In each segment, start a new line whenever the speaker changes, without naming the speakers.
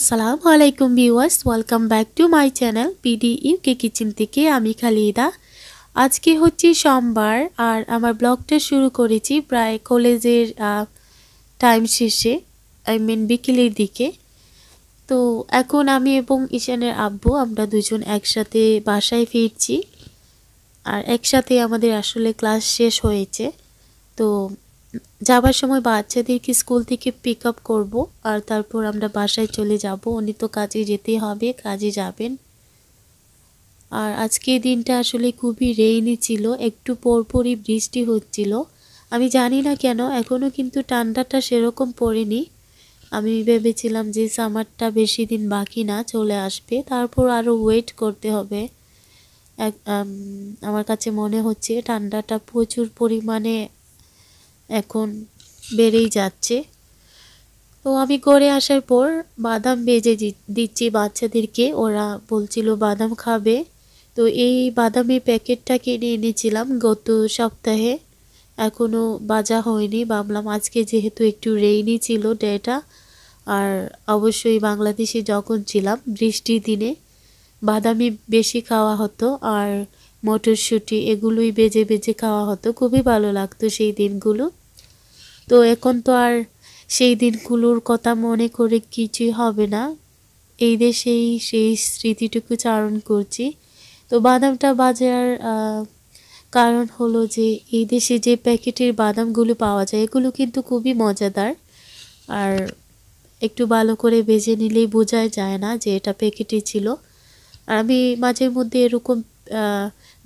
আসসালামু আলাইকুম viewers welcome back to my channel PD UK kitchen থেকে আমি খালিদা আজকে হচ্ছে সোমবার আর আমার ব্লগটা শুরু করেছি প্রায় কলেজের টাইম শেষে আই মিন বিকেলের দিকে তো এখন আমি এবং ঈশানের আব্বু আমরা দুজন একসাথে বাসায় ফিরছি আর একসাথে আমাদের আসলে ক্লাস শেষ হয়েছে তো যাবার সময় বাচ্চাদেরকে স্কুল থেকে পিক আপ করবো আর তারপর আমরা বাসায় চলে যাব উনি তো কাজে যেতে হবে কাজে যাবেন আর আজকে দিনটা আসলে খুবই রেইনি ছিল একটু পরপরই বৃষ্টি হচ্ছিল আমি জানি না কেন এখনও কিন্তু ঠান্ডাটা সেরকম পড়েনি আমি ভেবেছিলাম যে সামারটা বেশি দিন বাকি না চলে আসবে তারপর আরও ওয়েট করতে হবে এক আমার কাছে মনে হচ্ছে ঠান্ডাটা প্রচুর পরিমাণে এখন বেড়েই যাচ্ছে তো আমি করে আসার পর বাদাম বেজে দিচ্ছি বাচ্চাদেরকে ওরা বলছিল বাদাম খাবে তো এই বাদামের প্যাকেটটা কিনে এনেছিলাম গত সপ্তাহে এখনও বাজা হয়নি ভাবলাম আজকে যেহেতু একটু রেইনি ছিল ডেটা আর অবশ্যই বাংলাদেশে যখন ছিলাম বৃষ্টির দিনে বাদামি বেশি খাওয়া হতো আর মটরশুঁটি এগুলোই বেজে বেজে খাওয়া হতো খুবই ভালো লাগতো সেই দিনগুলো তো এখন তো আর সেই দিনগুলোর কথা মনে করে কিছুই হবে না এই দেশেই সেই স্মৃতিটুকু চারণ করছি তো বাদামটা বাজার কারণ হলো যে এই দেশে যে প্যাকেটের বাদামগুলো পাওয়া যায় এগুলো কিন্তু খুবই মজাদার আর একটু ভালো করে বেজে নিলেই বোঝাই যায় না যে এটা প্যাকেটই ছিল আর আমি মাঝে মধ্যে এরকম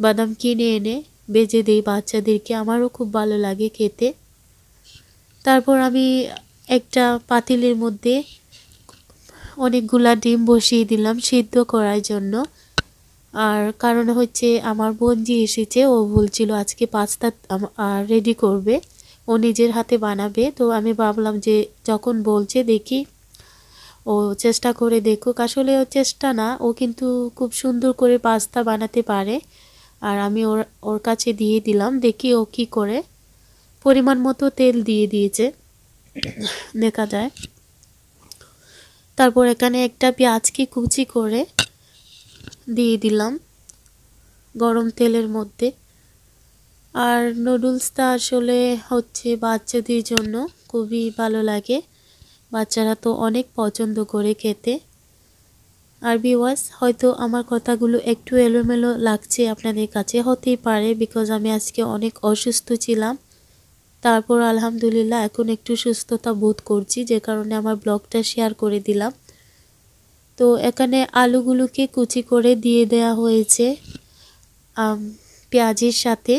বাদাম কিনে এনে বেজে দিই বাচ্চাদেরকে আমারও খুব ভালো লাগে খেতে তারপর আমি একটা পাতিলের মধ্যে অনেকগুলা ডিম বসিয়ে দিলাম সিদ্ধ করার জন্য আর কারণ হচ্ছে আমার বোন যে এসেছে ও বলছিল আজকে পাস্তা রেডি করবে ও নিজের হাতে বানাবে তো আমি ভাবলাম যে যখন বলছে দেখি ও চেষ্টা করে দেখুক আসলে ও চেষ্টা না ও কিন্তু খুব সুন্দর করে পাস্তা বানাতে পারে আর আমি ওর ওর কাছে দিয়ে দিলাম দেখি ও কি করে পরিমাণ মতো তেল দিয়ে দিয়েছে দেখা যায় তারপর এখানে একটা পেঁয়াজকে কুচি করে দিয়ে দিলাম গরম তেলের মধ্যে আর নুডলসটা আসলে হচ্ছে বাচ্চাদের জন্য খুবই ভালো লাগে বাচ্চারা তো অনেক পছন্দ করে খেতে আর বিওয়াস হয়তো আমার কথাগুলো একটু এলোমেলো লাগছে আপনাদের কাছে হতেই পারে বিকজ আমি আজকে অনেক অসুস্থ ছিলাম তারপর আলহামদুলিল্লাহ এখন একটু সুস্থতা বোধ করছি যে কারণে আমার ব্লগটা শেয়ার করে দিলাম তো এখানে আলুগুলোকে কুচি করে দিয়ে দেয়া হয়েছে পেঁয়াজের সাথে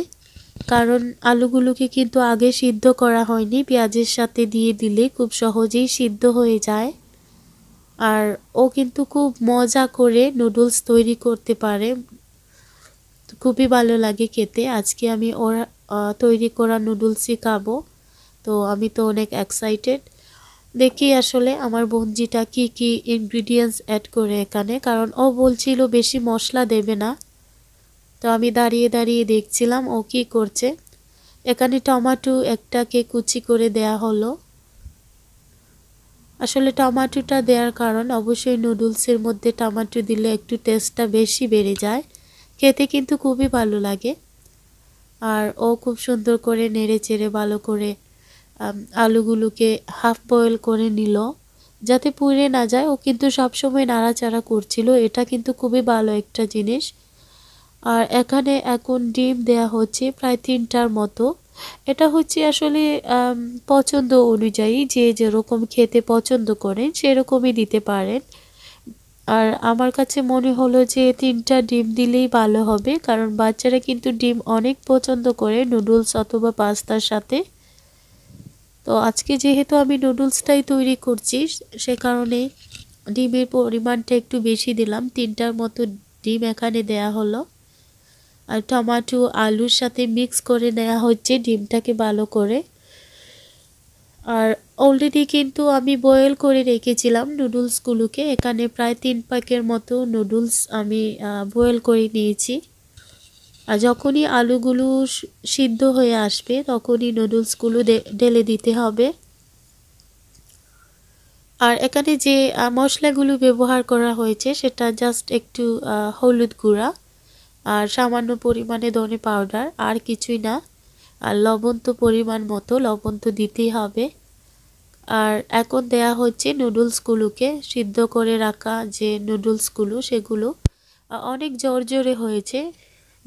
কারণ আলুগুলোকে কিন্তু আগে সিদ্ধ করা হয়নি পেঁয়াজের সাথে দিয়ে দিলে খুব সহজেই সিদ্ধ হয়ে যায় আর ও কিন্তু খুব মজা করে নুডলস তৈরি করতে পারে খুবই ভালো লাগে খেতে আজকে আমি ওরা তৈরি করা নুডলসই খাবো তো আমি তো অনেক এক্সাইটেড দেখি আসলে আমার বঞ্জিটা কি কি ইনগ্রিডিয়েন্টস অ্যাড করে এখানে কারণ ও বলছিল বেশি মশলা দেবে না তো আমি দাঁড়িয়ে দাঁড়িয়ে দেখছিলাম ও কি করছে এখানে টমাটো একটাকে কুচি করে দেয়া হলো আসলে টমাটোটা দেওয়ার কারণ অবশ্যই নুডলসের মধ্যে টমাটো দিলে একটু টেস্টটা বেশি বেড়ে যায় খেতে কিন্তু খুবই ভালো লাগে আর ও খুব সুন্দর করে নেড়ে চেড়ে ভালো করে আলুগুলোকে হাফ বয়েল করে নিল যাতে পুড়ে না যায় ও কিন্তু সবসময় নাড়াচাড়া করছিল এটা কিন্তু খুবই ভালো একটা জিনিস আর এখানে এখন ডিম দেয়া হচ্ছে প্রায় তিনটার মতো এটা হচ্ছে আসলে পছন্দ অনুযায়ী যে যেরকম খেতে পছন্দ করেন সেরকমই দিতে পারেন আর আমার কাছে মনে হলো যে তিনটা ডিম দিলেই ভালো হবে কারণ বাচ্চারা কিন্তু ডিম অনেক পছন্দ করে নুডলস অথবা পাস্তার সাথে তো আজকে যেহেতু আমি নুডলসটাই তৈরি করছি সে কারণে ডিমের পরিমাণটা একটু বেশি দিলাম তিনটার মতো ডিম এখানে দেয়া হলো আর টমাটো আলুর সাথে মিক্স করে নেওয়া হচ্ছে ডিমটাকে ভালো করে আর অলরেডি কিন্তু আমি বয়েল করে রেখেছিলাম নুডলসগুলোকে এখানে প্রায় তিন প্যাকের মতো নুডলস আমি বয়েল করে নিয়েছি আর যখনই আলুগুলো সিদ্ধ হয়ে আসবে তখনই নুডলসগুলো ঢেলে দিতে হবে আর এখানে যে মশলাগুলো ব্যবহার করা হয়েছে সেটা জাস্ট একটু হলুদ গুঁড়া আর সামান্য পরিমাণে ধনে পাউডার আর কিছুই না আর লবণ তো পরিমাণ মতো লবণ তো দিতেই হবে আর এখন দেয়া হচ্ছে নুডলসগুলোকে সিদ্ধ করে রাখা যে নুডলসগুলো সেগুলো অনেক জোরে হয়েছে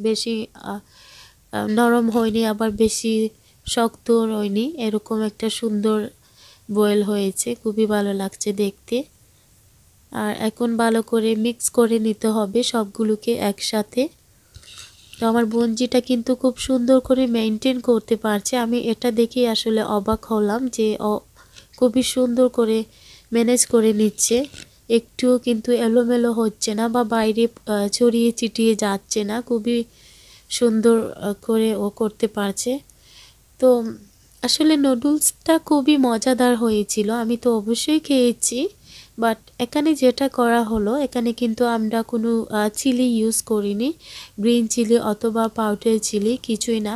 বেশি নরম হয়নি আবার বেশি শক্ত হয়নি এরকম একটা সুন্দর বয়েল হয়েছে খুবই ভালো লাগছে দেখতে আর এখন ভালো করে মিক্স করে নিতে হবে সবগুলোকে একসাথে তো আমার বঞ্জিটা কিন্তু খুব সুন্দর করে মেনটেন করতে পারছে আমি এটা দেখেই আসলে অবাক হলাম যে খুবই সুন্দর করে ম্যানেজ করে নিচ্ছে একটুও কিন্তু এলোমেলো হচ্ছে না বা বাইরে ছড়িয়ে চিটিয়ে যাচ্ছে না খুবই সুন্দর করে ও করতে পারছে তো আসলে নুডলসটা খুবই মজাদার হয়েছিল আমি তো অবশ্যই খেয়েছি বাট এখানে যেটা করা হলো এখানে কিন্তু আমরা কোনো চিলি ইউজ করিনি গ্রিন চিলি অথবা পাউডার চিলি কিছুই না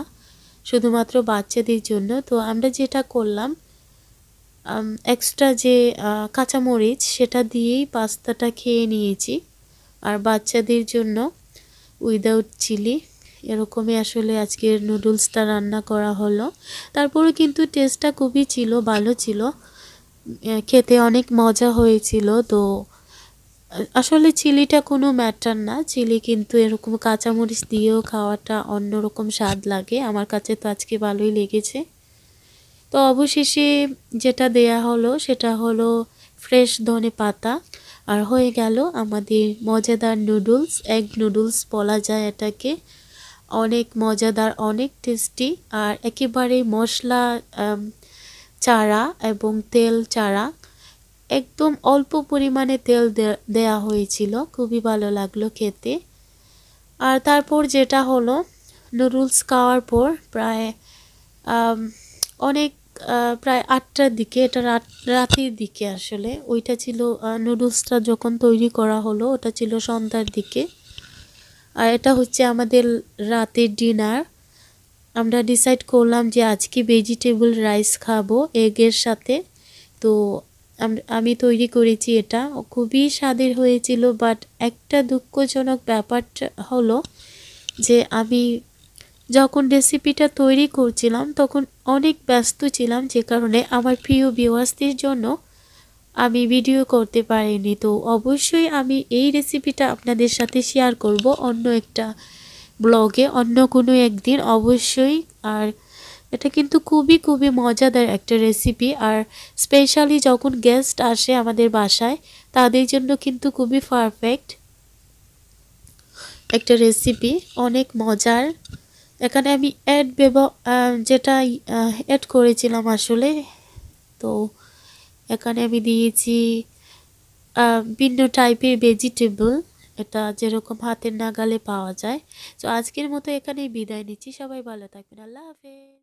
শুধুমাত্র বাচ্চাদের জন্য তো আমরা যেটা করলাম এক্সট্রা যে কাঁচামরিচ সেটা দিয়েই পাস্তাটা খেয়ে নিয়েছি আর বাচ্চাদের জন্য উইদাউট চিলি এরকমই আসলে আজকের নুডলসটা রান্না করা হলো তারপরে কিন্তু টেস্টটা খুবই ছিল ভালো ছিল খেতে অনেক মজা হয়েছিল তো আসলে চিলিটা কোনো ম্যাটার না চিলি কিন্তু এরকম কাঁচামরিচ দিয়েও খাওয়াটা অন্যরকম স্বাদ লাগে আমার কাছে তো আজকে ভালোই লেগেছে তো অবশেষে যেটা দেয়া হলো সেটা হলো ফ্রেশ ধনে পাতা আর হয়ে গেল আমাদের মজাদার নুডলস এগ নুডলস বলা যায় এটাকে অনেক মজাদার অনেক টেস্টি আর একেবারে মশলা চারা এবং তেল চারা একদম অল্প পরিমাণে তেল দেয়া হয়েছিল খুবই ভালো লাগলো খেতে আর তারপর যেটা হলো নুডলস খাওয়ার পর প্রায় অনেক প্রায় আটটার দিকে এটা রাত রাতের দিকে আসলে ওইটা ছিল নুডলসটা যখন তৈরি করা হলো ওটা ছিল সন্ধ্যার দিকে আর এটা হচ্ছে আমাদের রাতের ডিনার আমরা ডিসাইড করলাম যে আজকে ভেজিটেবল রাইস খাবো এগের সাথে তো আমি তৈরি করেছি এটা খুবই স্বাদের হয়েছিল বাট একটা দুঃখজনক ব্যাপারটা হলো যে আমি যখন রেসিপিটা তৈরি করছিলাম তখন অনেক ব্যস্ত ছিলাম যে কারণে আমার প্রিয় বিওয়াসদের জন্য আমি ভিডিও করতে পারিনি তো অবশ্যই আমি এই রেসিপিটা আপনাদের সাথে শেয়ার করব অন্য একটা ব্লগে অন্য কোনো একদিন অবশ্যই আর এটা কিন্তু খুবই খুবই মজাদার একটা রেসিপি আর স্পেশালি যখন গেস্ট আসে আমাদের বাসায় তাদের জন্য কিন্তু খুবই পারফেক্ট একটা রেসিপি অনেক মজার এখানে আমি অ্যাড ব্যব যেটা অ্যাড করেছিলাম আসলে তো এখানে আমি দিয়েছি ভিন্ন টাইপের ভেজিটেবল এটা যেরকম হাতের নাগালে পাওয়া যায় তো আজকের মতো এখানেই বিদায় নিচ্ছি সবাই ভালো থাকবেন আল্লাহ হাফেজ